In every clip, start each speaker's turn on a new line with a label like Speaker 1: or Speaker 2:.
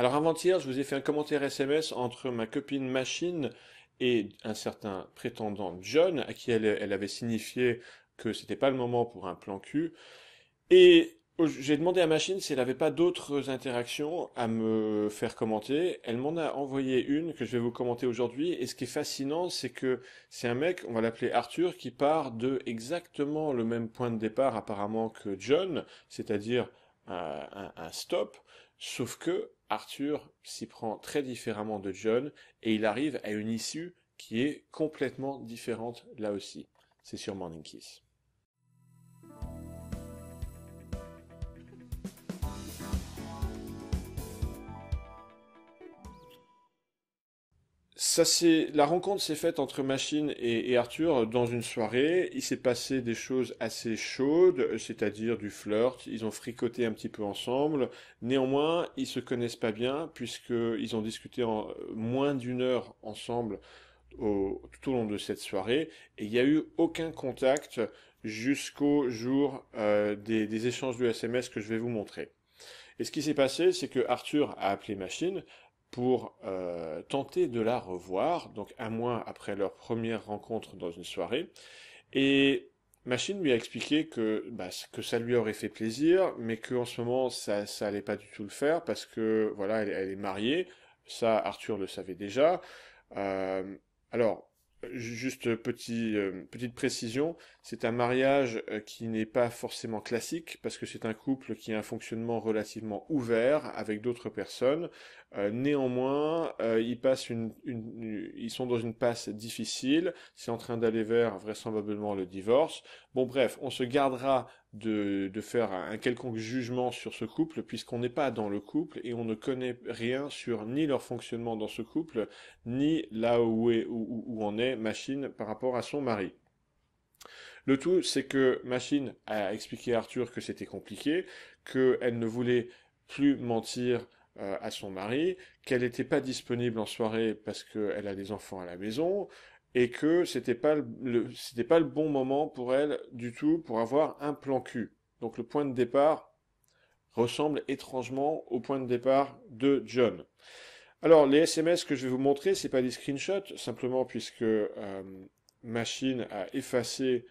Speaker 1: Alors avant-hier, je vous ai fait un commentaire SMS entre ma copine Machine et un certain prétendant John, à qui elle, avait signifié que c'était pas le moment pour un plan cul. Et j'ai demandé à Machine si elle n'avait pas d'autres interactions à me faire commenter. Elle m'en a envoyé une que je vais vous commenter aujourd'hui. Et ce qui est fascinant, c'est que c'est un mec, on va l'appeler Arthur, qui part de exactement le même point de départ apparemment que John, c'est-à-dire un stop, sauf que Arthur s'y prend très différemment de John et il arrive à une issue qui est complètement différente là aussi. C'est sur Morning Kiss. la rencontre s'est faite entre Machine et, Arthur dans une soirée. Il s'est passé des choses assez chaudes, c'est-à-dire du flirt. Ils ont fricoté un petit peu ensemble. Néanmoins, ils se connaissent pas bien puisqu'ils ont discuté en moins d'une heure ensemble tout au long de cette soirée et il n'y a eu aucun contact jusqu'au jour euh, des, des échanges de SMS que je vais vous montrer. Et ce qui s'est passé, c'est que Arthur a appelé Machine pour euh, tenter de la revoir, donc un mois après leur première rencontre dans une soirée. Et Machine lui a expliqué que, bah, ça lui aurait fait plaisir, mais qu'en ce moment ça, n'allait pas du tout le faire parce que voilà, elle, est mariée. Ça, Arthur le savait déjà. Euh, alors, juste euh, petite précision, c'est un mariage qui n'est pas forcément classique parce que c'est un couple qui a un fonctionnement relativement ouvert avec d'autres personnes. Euh, néanmoins, euh, ils sont dans une passe difficile. C'est en train d'aller vers vraisemblablement le divorce. Bon, bref, on se gardera de, faire un quelconque jugement sur ce couple puisqu'on n'est pas dans le couple et on ne connaît rien sur ni leur fonctionnement dans ce couple ni là où est où, où en est Machine par rapport à son mari. Le tout, c'est que Machine a expliqué à Arthur que c'était compliqué, qu'elle ne voulait plus mentir euh, à son mari, qu'elle n'était pas disponible en soirée parce qu'elle a des enfants à la maison et que c'était pas pas le bon moment pour elle du tout pour avoir un plan cul. Donc le point de départ ressemble étrangement au point de départ de John. Alors les SMS que je vais vous montrer, ce n'est pas des screenshots simplement puisque euh, Machine a effacé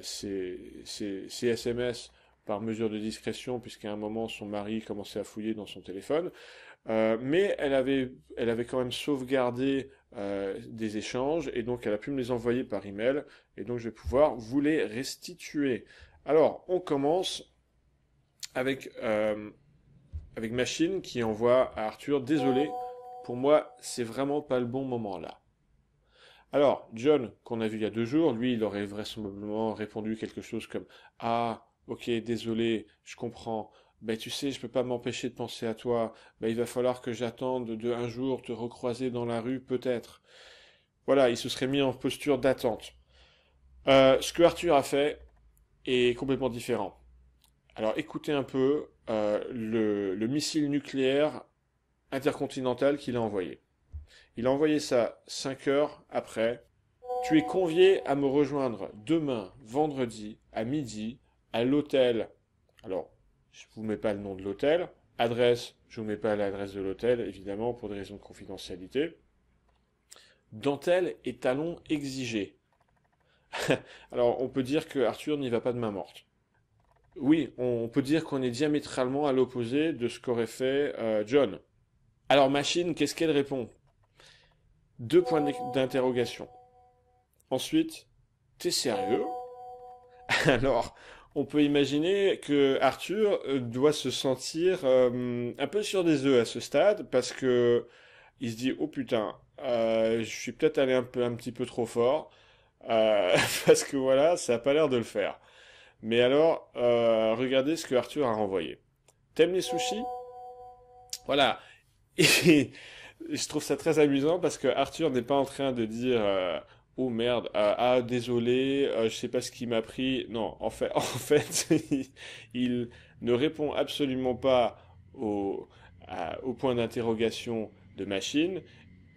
Speaker 1: ces euh, SMS par mesure de discrétion, puisqu'à un moment son mari commençait à fouiller dans son téléphone. Euh, mais elle avait, elle avait quand même sauvegardé euh, des échanges et donc elle a pu me les envoyer par email et donc je vais pouvoir vous les restituer. Alors on commence avec euh, avec Machine qui envoie à Arthur. Désolé, pour moi c'est vraiment pas le bon moment là. Alors John qu'on a vu il y a deux jours, lui il aurait vraisemblablement répondu quelque chose comme Ah Ok, désolé, je comprends. Ben tu sais, je peux pas m'empêcher de penser à toi. Ben il va falloir que j'attende de un jour te recroiser dans la rue, peut-être. Voilà, il se serait mis en posture d'attente. Euh, ce que Arthur a fait est complètement différent. Alors écoutez un peu euh, le, le missile nucléaire intercontinental qu'il a envoyé. Il a envoyé ça cinq heures après. Tu es convié à me rejoindre demain, vendredi, à midi, à l'hôtel. Alors, je ne vous mets pas le nom de l'hôtel. Adresse, je ne vous mets pas l'adresse de l'hôtel, évidemment, pour des raisons de confidentialité. Dentelle et talons exigés. Alors, on peut dire que Arthur n'y va pas de main morte. Oui, on peut dire qu'on est diamétralement à l'opposé de ce qu'aurait fait euh, John. Alors, machine, qu'est-ce qu'elle répond Deux points d'interrogation. Ensuite, t'es sérieux Alors, on peut imaginer que Arthur euh, doit se sentir euh, un peu sur des œufs à ce stade parce que il se dit oh putain, euh, je suis peut-être allé un petit peu trop fort parce que voilà, ça a pas l'air de le faire. Mais alors, regardez ce que Arthur a renvoyé. T'aimes les sushis Voilà. Et je trouve ça très amusant parce que Arthur n'est pas en train de dire oh merde, ah, ah désolé, euh, je sais pas ce qui m'a pris. Non, en fait, en fait, il ne répond absolument pas au, point d'interrogation de machine.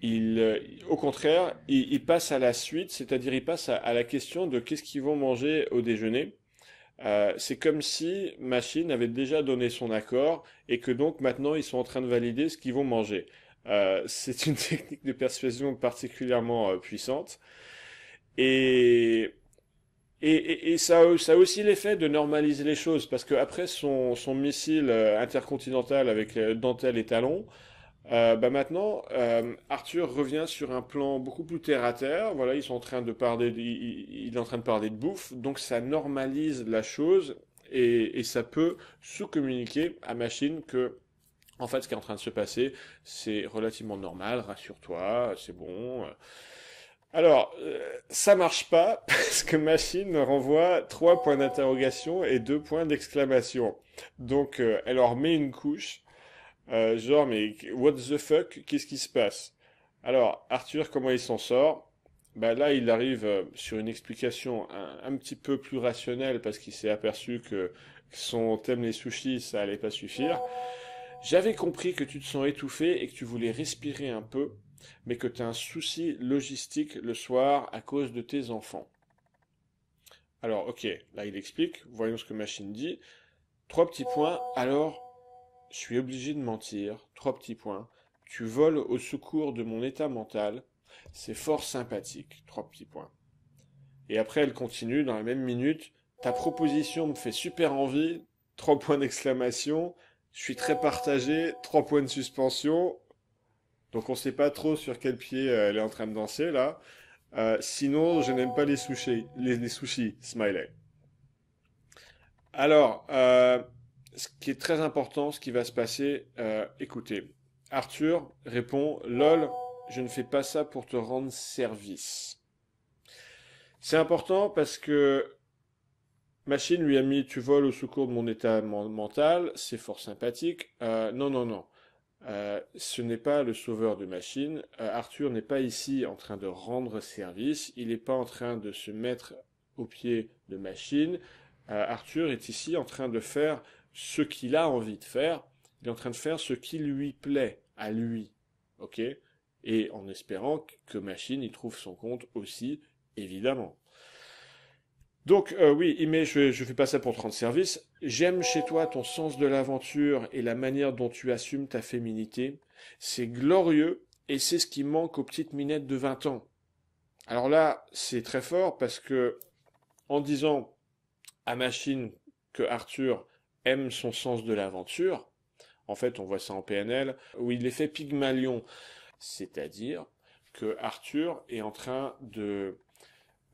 Speaker 1: Il, euh, au contraire, il, passe à la suite, c'est-à-dire il passe à, la question de qu'est-ce qu'ils vont manger au déjeuner. Euh, c'est comme si machine avait déjà donné son accord et que donc maintenant ils sont en train de valider ce qu'ils vont manger. Euh, c'est une technique de persuasion particulièrement euh, puissante. Et, et, ça, a, aussi l'effet de normaliser les choses, parce qu'après son, missile euh, intercontinental avec dentelle et talons, bah maintenant, Arthur revient sur un plan beaucoup plus terre à terre. Voilà, ils sont en train de parler, il, est en train de parler de bouffe, donc ça normalise la chose et, et ça peut sous-communiquer à machine que en fait, ce qui est en train de se passer, c'est relativement normal, rassure-toi, c'est bon. Alors, euh, ça marche pas parce que machine renvoie trois points d'interrogation et deux points d'exclamation. Donc, euh, elle leur met une couche. Euh, genre, mais what the fuck, qu'est-ce qui se passe Alors, Arthur, comment il s'en sort bah là, il arrive sur une explication un, un petit peu plus rationnelle parce qu'il s'est aperçu que son thème les sushis, ça allait pas suffire. J'avais compris que tu te sens étouffé et que tu voulais respirer un peu, mais que tu as un souci logistique le soir à cause de tes enfants. Alors, ok, là il explique, voyons ce que Machine dit. Trois petits points, alors je suis obligé de mentir. Trois petits points. Tu voles au secours de mon état mental. C'est fort sympathique. Trois petits points. Et après, elle continue dans la même minute. Ta proposition me fait super envie. Trois points d'exclamation. Je suis très partagé, trois points de suspension. Donc on ne sait pas trop sur quel pied euh, elle est en train de danser là. Euh, sinon, je n'aime pas les sushis, les, sushis, smiley. Alors, euh, ce qui est très important, ce qui va se passer, écoutez, Arthur répond, lol, je ne fais pas ça pour te rendre service. C'est important parce que Machine lui a mis Tu voles au secours de mon état mental, c'est fort sympathique. Euh, non, non, non. Euh, ce n'est pas le sauveur de Machine. Euh, Arthur n'est pas ici en train de rendre service. Il n'est pas en train de se mettre au pied de Machine. Arthur est ici en train de faire ce qu'il a envie de faire. Il est en train de faire ce qui lui plaît à lui. OK Et en espérant que Machine y trouve son compte aussi, évidemment. Donc euh, oui, mais je ne fais pas ça pour te rendre service. J'aime chez toi ton sens de l'aventure et la manière dont tu assumes ta féminité. C'est glorieux et c'est ce qui manque aux petites minettes de 20 ans. Alors là, c'est très fort parce que en disant à Machine que Arthur aime son sens de l'aventure, en fait on voit ça en PNL, où il est fait Pygmalion, c'est-à-dire que Arthur est en train de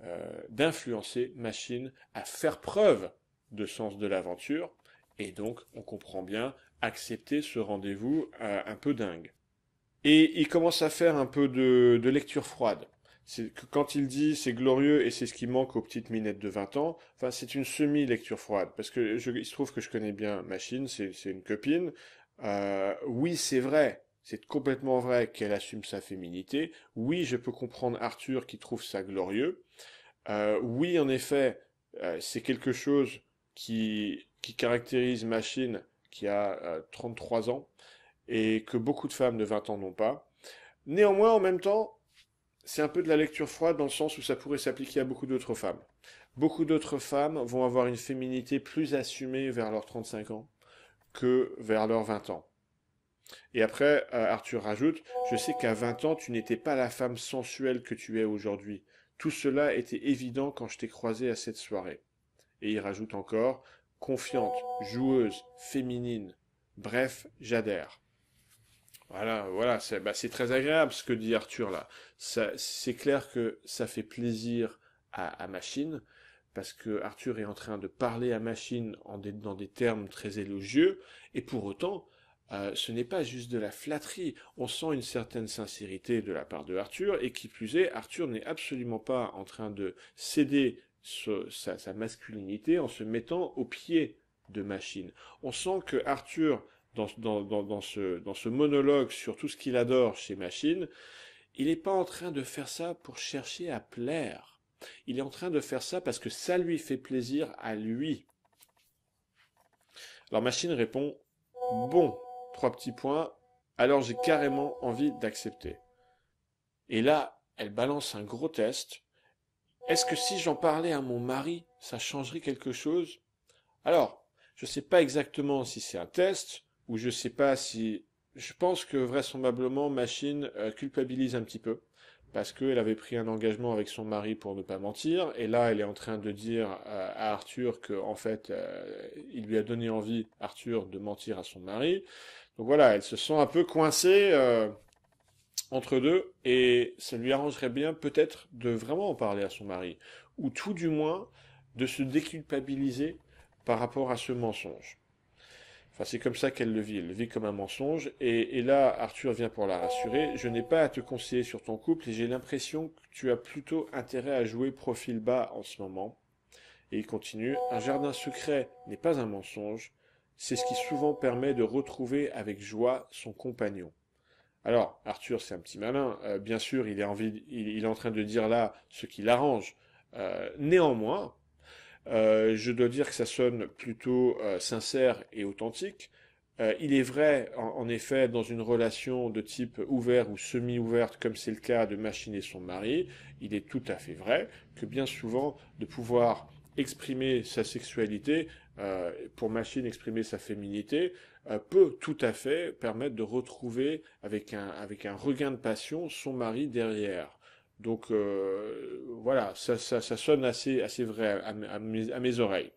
Speaker 1: euh, d'influencer Machine à faire preuve de sens de l'aventure, et donc on comprend bien accepter ce rendez-vous euh, un peu dingue. Et il commence à faire un peu de, lecture froide. C'est que quand il dit c'est glorieux et c'est ce qui manque aux petites minettes de 20 ans, enfin c'est une semi-lecture froide parce que il se trouve que je connais bien Machine, c'est une copine. Euh, oui, c'est vrai, c'est complètement vrai qu'elle assume sa féminité. Oui, je peux comprendre Arthur qui trouve ça glorieux. Euh, oui, en effet, euh, c'est quelque chose qui, qui caractérise Machine, qui a 33 euh, ans, et que beaucoup de femmes de 20 ans n'ont pas. Néanmoins, en même temps, c'est un peu de la lecture froide dans le sens où ça pourrait s'appliquer à beaucoup d'autres femmes. Beaucoup d'autres femmes vont avoir une féminité plus assumée vers leurs 35 ans que vers leurs 20 ans. Et après, euh, Arthur rajoute, je sais qu'à 20 ans, tu n'étais pas la femme sensuelle que tu es aujourd'hui. Tout cela était évident quand je t'ai croisée à cette soirée. Et il rajoute encore, confiante, joueuse, féminine. Bref, j'adhère. Voilà, voilà, bah, c'est très agréable ce que dit Arthur là. C'est clair que ça fait plaisir à, Machine, parce que Arthur est en train de parler à Machine dans des termes très élogieux, et pour autant, euh, ce n'est pas juste de la flatterie, on sent une certaine sincérité de la part de Arthur, et qui plus est, Arthur n'est absolument pas en train de céder sa, masculinité en se mettant au pied de Machine. On sent que Arthur, dans, ce, ce, monologue sur tout ce qu'il adore chez Machine, il n'est pas en train de faire ça pour chercher à plaire. Il est en train de faire ça parce que ça lui fait plaisir à lui. Alors Machine répond Bon, trois petits points, alors j'ai carrément envie d'accepter. Et là, elle balance un gros test. Est-ce que si j'en parlais à mon mari, ça changerait quelque chose Alors, je ne sais pas exactement si c'est un test, ou je ne sais pas si... Je pense que vraisemblablement, Machine euh, culpabilise un petit peu, parce qu'elle avait pris un engagement avec son mari pour ne pas mentir, et là, elle est en train de dire euh, à Arthur que, en fait, euh, il lui a donné envie, Arthur, de mentir à son mari. Donc voilà, elle se sent un peu coincée euh, entre deux et ça lui arrangerait bien peut-être de vraiment en parler à son mari ou tout du moins de se déculpabiliser par rapport à ce mensonge. Enfin, c'est comme ça qu'elle le vit. Elle le vit comme un mensonge. et là, Arthur vient pour la rassurer. Je n'ai pas à te conseiller sur ton couple et j'ai l'impression que tu as plutôt intérêt à jouer profil bas en ce moment. Et il continue. Un jardin secret n'est pas un mensonge. C'est ce qui souvent permet de retrouver avec joie son compagnon. Alors, Arthur, c'est un petit malin. Euh, bien sûr, il est, en train de dire là ce qui l'arrange. Euh, néanmoins, euh, je dois dire que ça sonne plutôt sincère et authentique. il est vrai, en, effet, dans une relation de type ouvert ou semi-ouverte, comme c'est le cas de machiner et son mari, il est tout à fait vrai que bien souvent, de pouvoir exprimer sa sexualité euh, pour machine exprimer sa féminité, euh, peut tout à fait permettre de retrouver avec un, avec un regain de passion son mari derrière. Donc euh, voilà, ça, sonne assez, assez vrai à mes oreilles.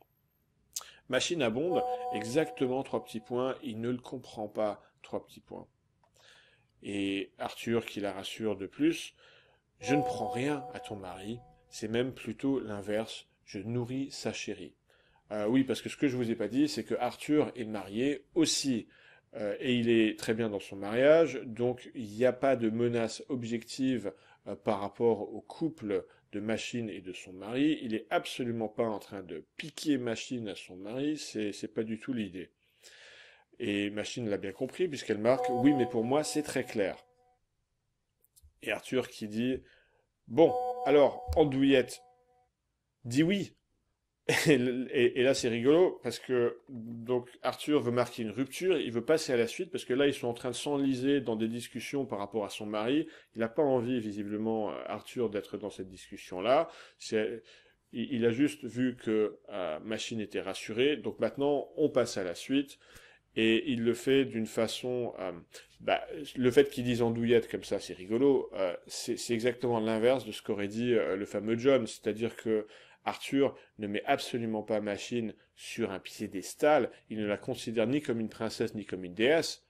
Speaker 1: Machine abonde, exactement trois petits points, il ne le comprend pas, trois petits points. Et Arthur qui la rassure de plus, je ne prends rien à ton mari, c'est même plutôt l'inverse, je nourris sa chérie. Euh, oui, parce que ce que je vous ai pas dit, c'est que Arthur est marié aussi. Euh, et il est très bien dans son mariage, donc il n'y a pas de menace objective euh, par rapport au couple de Machine et de son mari. Il n'est absolument pas en train de piquer Machine à son mari, c'est, c'est pas du tout l'idée. Et Machine l'a bien compris, puisqu'elle marque Oui, mais pour moi, c'est très clair. Et Arthur qui dit Bon, alors, Andouillette, dit oui, et, là, c'est rigolo parce que donc Arthur veut marquer une rupture, il veut passer à la suite parce que là, ils sont en train de s'enliser dans des discussions par rapport à son mari. Il n'a pas envie, visiblement, euh, Arthur d'être dans cette discussion-là. il, a juste vu que euh, Machine était rassurée, donc maintenant, on passe à la suite. Et il le fait d'une façon. Euh, bah, le fait qu'il dise douillette comme ça, c'est rigolo. c'est, exactement l'inverse de ce qu'aurait dit le fameux John, c'est-à-dire que Arthur ne met absolument pas Machine sur un piédestal, il ne la considère ni comme une princesse ni comme une déesse,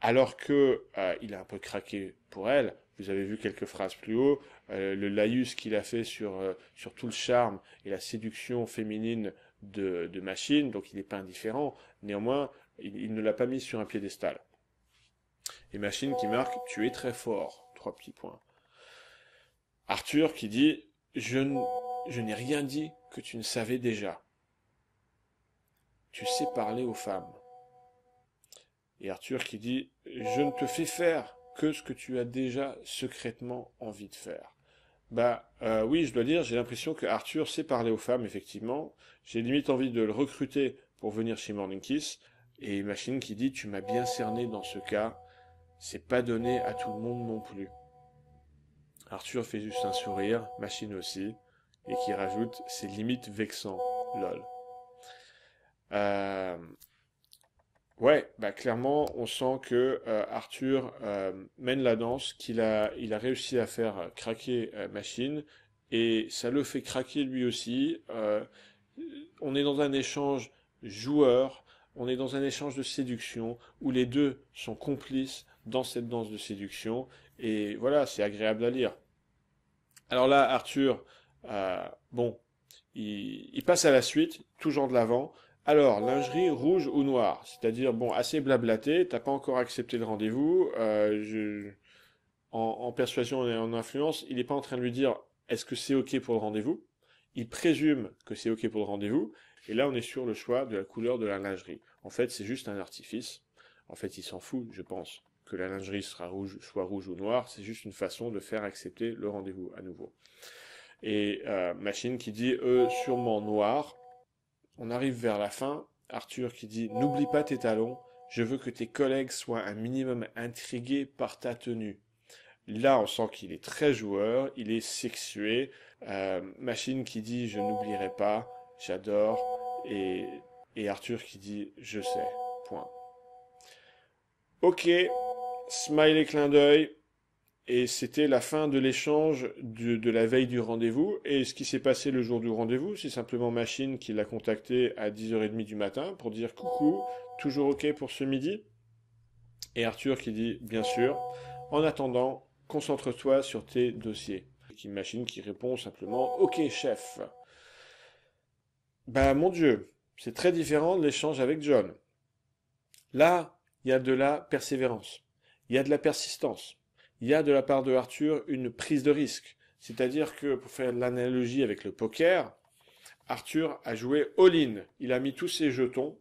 Speaker 1: alors que euh, il a un peu craqué pour elle. Vous avez vu quelques phrases plus haut, euh, le laïus qu'il a fait sur, euh, sur tout le charme et la séduction féminine de, Machine, donc il n'est pas indifférent. Néanmoins, il, il ne l'a pas mise sur un piédestal. Et Machine qui marque Tu es très fort, trois petits points. Arthur qui dit Je ne je n'ai rien dit que tu ne savais déjà. Tu sais parler aux femmes. Et Arthur qui dit, je ne te fais faire que ce que tu as déjà secrètement envie de faire. Bah euh, oui, je dois dire, j'ai l'impression que Arthur sait parler aux femmes, effectivement. J'ai limite envie de le recruter pour venir chez Morning Kiss. Et Machine qui dit, tu m'as bien cerné dans ce cas. C'est pas donné à tout le monde non plus. Arthur fait juste un sourire, Machine aussi et qui rajoute ses limites vexant, lol. Euh, ouais, bah clairement, on sent que euh, Arthur euh, mène la danse, qu'il il a réussi à faire craquer Machine, et ça le fait craquer lui aussi. on est dans un échange joueur, on est dans un échange de séduction, où les deux sont complices dans cette danse de séduction, et voilà, c'est agréable à lire. Alors là, Arthur, euh, bon, il, passe à la suite, toujours de l'avant. Alors, lingerie rouge ou noire, c'est-à-dire bon, assez blablaté, t'as pas encore accepté le rendez-vous. Euh, en, persuasion et en influence, il n'est pas en train de lui dire est-ce que c'est ok pour le rendez-vous. Il présume que c'est ok pour le rendez-vous, et là on est sur le choix de la couleur de la lingerie. En fait, c'est juste un artifice. En fait, il s'en fout, je pense, que la lingerie sera rouge, soit rouge ou noire. C'est juste une façon de faire accepter le rendez-vous à nouveau. Et euh, Machine qui dit, eux, sûrement noir. On arrive vers la fin. Arthur qui dit, n'oublie pas tes talons. Je veux que tes collègues soient un minimum intrigués par ta tenue. Là, on sent qu'il est très joueur, il est sexué. Euh, Machine qui dit, je n'oublierai pas, j'adore. Et, et Arthur qui dit, je sais. Point. Ok, et clin d'œil. Et c'était la fin de l'échange de, la veille du rendez-vous. Et ce qui s'est passé le jour du rendez-vous, c'est simplement Machine qui l'a contacté à 10h30 du matin pour dire coucou, toujours OK pour ce midi Et Arthur qui dit bien sûr. En attendant, concentre-toi sur tes dossiers. Et machine qui répond simplement OK chef. Bah mon Dieu, c'est très différent de l'échange avec John. Là, il y a de la persévérance, il y a de la persistance, il y a de la part de Arthur une prise de risque. C'est-à-dire que, pour faire l'analogie avec le poker, Arthur a joué all-in. Il a mis tous ses jetons.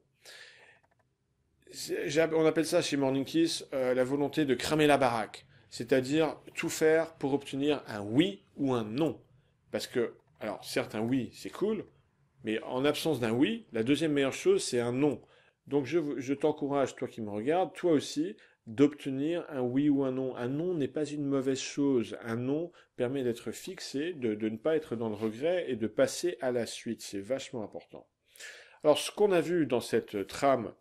Speaker 1: On appelle ça chez Morning Kiss euh, la volonté de cramer la baraque. C'est-à-dire tout faire pour obtenir un oui ou un non. Parce que, alors certes, un oui, c'est cool, mais en absence d'un oui, la deuxième meilleure chose, c'est un non. Donc je t'encourage, toi qui me regardes, toi aussi, d'obtenir un oui ou un non. Un non n'est pas une mauvaise chose. Un non permet d'être fixé, de, ne pas être dans le regret et de passer à la suite. C'est vachement important. Alors ce qu'on a vu dans cette trame,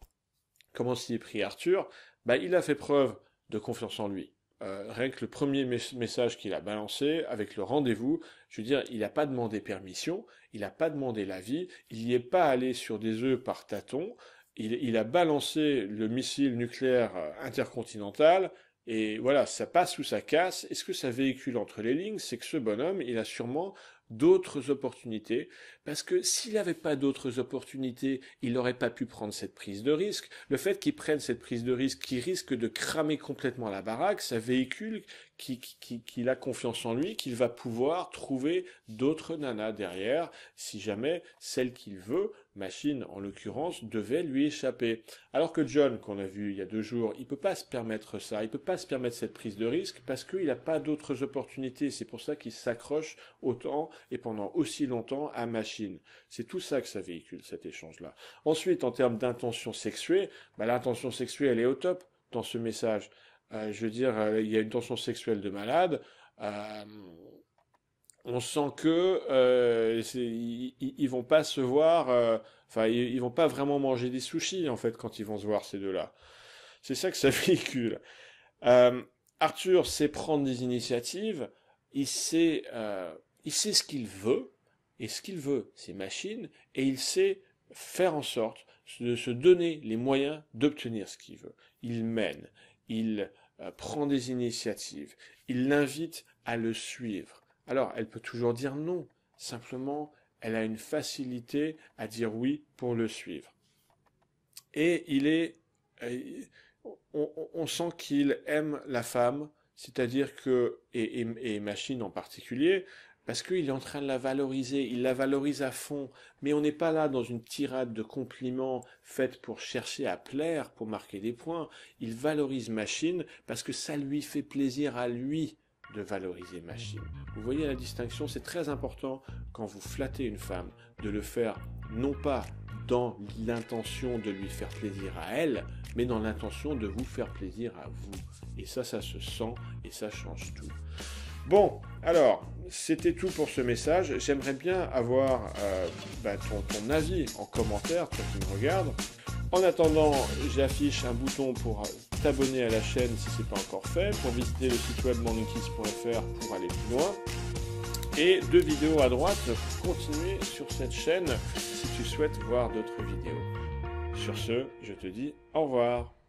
Speaker 1: comment s'y est pris Arthur, bah, il a fait preuve de confiance en lui. Euh, rien que le premier message qu'il a balancé avec le rendez-vous, je veux dire, il n'a pas demandé permission, il n'a pas demandé l'avis, il n'y est pas allé sur des œufs par tâtons, il, a balancé le missile nucléaire euh, intercontinental, et voilà, ça passe ou ça casse. Est-ce que ça véhicule entre les lignes C'est que ce bonhomme, il a sûrement d'autres opportunités, parce que s'il n'avait pas d'autres opportunités, il n'aurait pas pu prendre cette prise de risque. Le fait qu'il prenne cette prise de risque, qui risque de cramer complètement la baraque, ça véhicule qu'il qui, a confiance en lui, qu'il va pouvoir trouver d'autres nanas derrière, si jamais celle qu'il veut, machine en l'occurrence, devait lui échapper. Alors que John, qu'on a vu il y a deux jours, il peut pas se permettre ça, il ne peut pas se permettre cette prise de risque parce qu'il n'a pas d'autres opportunités. C'est pour ça qu'il s'accroche autant et pendant aussi longtemps à machine. C'est tout ça que ça véhicule, cet échange-là. Ensuite, en termes d'intention sexuée, bah, l'intention sexuelle, elle est au top dans ce message. Euh, je veux dire, euh, il y a une tension sexuelle de malade. Euh, on sent que ils, vont pas se voir, enfin ils, vont pas vraiment manger des sushis en fait quand ils vont se voir ces deux-là. C'est ça que ça véhicule. Arthur sait prendre des initiatives, il il sait ce qu'il veut et ce qu'il veut, c'est machine, et il sait faire en sorte de se donner les moyens d'obtenir ce qu'il veut. Il mène, il euh, prend des initiatives, il l'invite à le suivre. Alors, elle peut toujours dire non, simplement, elle a une facilité à dire oui pour le suivre. Et il est, euh, on, sent qu'il aime la femme, c'est-à-dire que, et Machine en particulier, parce qu'il est en train de la valoriser, il la valorise à fond, mais on n'est pas là dans une tirade de compliments faite pour chercher à plaire, pour marquer des points, il valorise Machine parce que ça lui fait plaisir à lui de valoriser Machine. Vous voyez la distinction, c'est très important quand vous flattez une femme de le faire non pas dans l'intention de lui faire plaisir à elle, mais dans l'intention de vous faire plaisir à vous. Et ça, ça se sent et ça change tout. Bon, alors, c'était tout pour ce message. J'aimerais bien avoir euh, bah, ton, avis en commentaire, toi qui me regardes. En attendant, j'affiche un bouton pour t'abonner à la chaîne si ce n'est pas encore fait, pour visiter le site web faire pour aller plus loin. Et deux vidéos à droite pour continuer sur cette chaîne si tu souhaites voir d'autres vidéos. Sur ce, je te dis au revoir.